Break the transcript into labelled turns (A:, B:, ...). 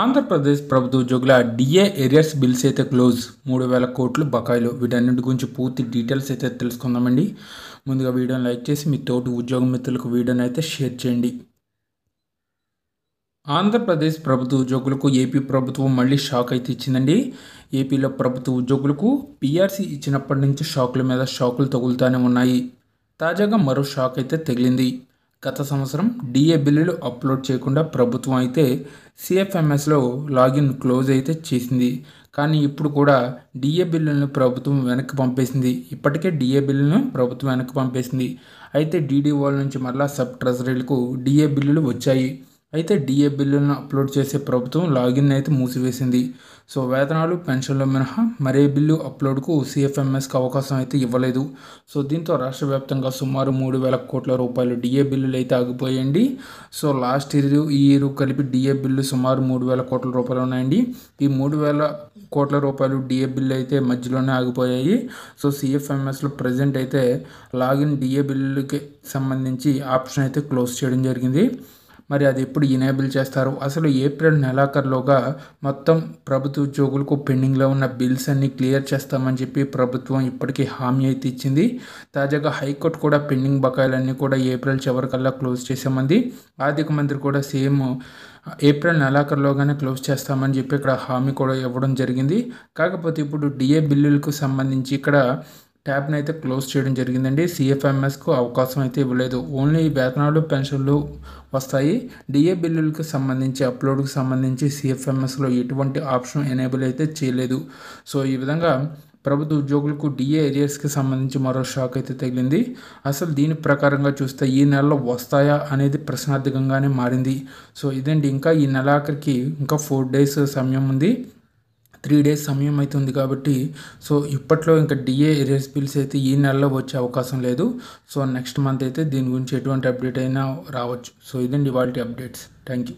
A: ఆంధ్రప్రదేశ్ ప్రభుత్వ ఉద్యోగుల DA arrears bills అయితే క్లోజ్ మూడు వేల కోట్లు బకాయిలు వీటన్నింటి గురించి పూర్తి డీటెయిల్స్ అయితే తెలుసుకుందామండి ముందుగా వీడియోని లైక్ చేసి మీ తోటి ఉద్యోగ మిత్రులకు వీడియోని అయితే షేర్ చేయండి ఆంధ్రప్రదేశ్ ప్రభుత్వ ఉద్యోగులకు ఏపీ ప్రభుత్వం మళ్ళీ షాక్ అయితే ఇచ్చిందండి ఏపీలో ప్రభుత్వ ఉద్యోగులకు పీఆర్సీ ఇచ్చినప్పటి నుంచి షాకుల మీద షాకులు తగులుతూనే ఉన్నాయి తాజాగా మరో షాక్ అయితే తగిలింది గత సంవత్సరం డిఏ బిల్లులు అప్లోడ్ చేయకుండా ప్రభుత్వం అయితే సిఎఫ్ఎంఎస్లో లాగిన్ క్లోజ్ అయితే చేసింది కానీ ఇప్పుడు కూడా డిఏ బిల్లులను ప్రభుత్వం వెనక్కి పంపేసింది ఇప్పటికే డిఏ బిల్లును ప్రభుత్వం వెనక్కి పంపేసింది అయితే డీడీ వాళ్ళ నుంచి మళ్ళా సబ్ ట్రెజరీలకు డిఏ బిల్లులు వచ్చాయి అయితే డిఏ బిల్లులను అప్లోడ్ చేసే ప్రభుత్వం లాగిన్ అయితే మూసివేసింది సో వేతనాలు పెన్షన్లు మినహా మరే బిల్లు అప్లోడ్కు సిఎఫ్ఎంఎస్కి అవకాశం అయితే ఇవ్వలేదు సో దీంతో రాష్ట్ర వ్యాప్తంగా సుమారు మూడు వేల కోట్ల రూపాయలు డిఏ బిల్లులు అయితే ఆగిపోయండి సో లాస్ట్ ఇయర్ ఈ ఇయర్ కలిపి డిఏ బిల్లు సుమారు మూడు వేల కోట్ల రూపాయలు ఉన్నాయండి ఈ మూడు వేల కోట్ల రూపాయలు డిఏ బిల్లు అయితే మధ్యలోనే ఆగిపోయాయి సో సిఎఫ్ఎంఎస్లో ప్రజెంట్ అయితే లాగిన్ డిఏ బిల్లుకి సంబంధించి ఆప్షన్ అయితే క్లోజ్ చేయడం జరిగింది మరి అది ఎప్పుడు ఇనేబుల్ చేస్తారు అసలు ఏప్రిల్ నెలాఖరులోగా మొత్తం ప్రభుత్వ ఉద్యోగులకు పెండింగ్లో ఉన్న బిల్స్ అన్ని క్లియర్ చేస్తామని చెప్పి ప్రభుత్వం ఇప్పటికీ హామీ అయితే ఇచ్చింది తాజాగా హైకోర్టు కూడా పెండింగ్ బకాయిలన్నీ కూడా ఏప్రిల్ చివరికల్లా క్లోజ్ చేసామంది ఆర్థిక మంత్రి కూడా సేమ్ ఏప్రిల్ నెలాఖరులోగానే క్లోజ్ చేస్తామని చెప్పి ఇక్కడ హామీ కూడా ఇవ్వడం జరిగింది కాకపోతే ఇప్పుడు డిఏ బిల్లులకు సంబంధించి ఇక్కడ ట్యాబ్ని అయితే క్లోజ్ చేయడం జరిగిందండి సిఎఫ్ఎంఎస్కు అవకాశం అయితే ఇవ్వలేదు ఓన్లీ వేతనాలు పెన్షన్లు వస్తాయి డిఏ బిల్లులకు సంబంధించి అప్లోడ్కి సంబంధించి సిఎఫ్ఎంఎస్లో ఎటువంటి ఆప్షన్ ఎనేబుల్ అయితే చేయలేదు సో ఈ విధంగా ప్రభుత్వ ఉద్యోగులకు డిఏ ఏరియాస్కి సంబంధించి మరో షాక్ అయితే తగిలింది అసలు దీని ప్రకారంగా చూస్తే ఈ నెలలో వస్తాయా అనేది ప్రశ్నార్థకంగానే మారింది సో ఇదండి ఇంకా ఈ నెలాఖరికి ఇంకా ఫోర్ డేస్ సమయం ఉంది త్రీ డేస్ సమయం అవుతుంది కాబట్టి సో ఇప్పట్లో ఇంకా డిఏ ఎరియర్స్ బిల్స్ అయితే ఈ నెలలో వచ్చే అవకాశం లేదు సో నెక్స్ట్ మంత్ అయితే దీని గురించి ఎటువంటి అప్డేట్ అయినా రావచ్చు సో ఇదండి వాళ్ళ అప్డేట్స్ థ్యాంక్ యూ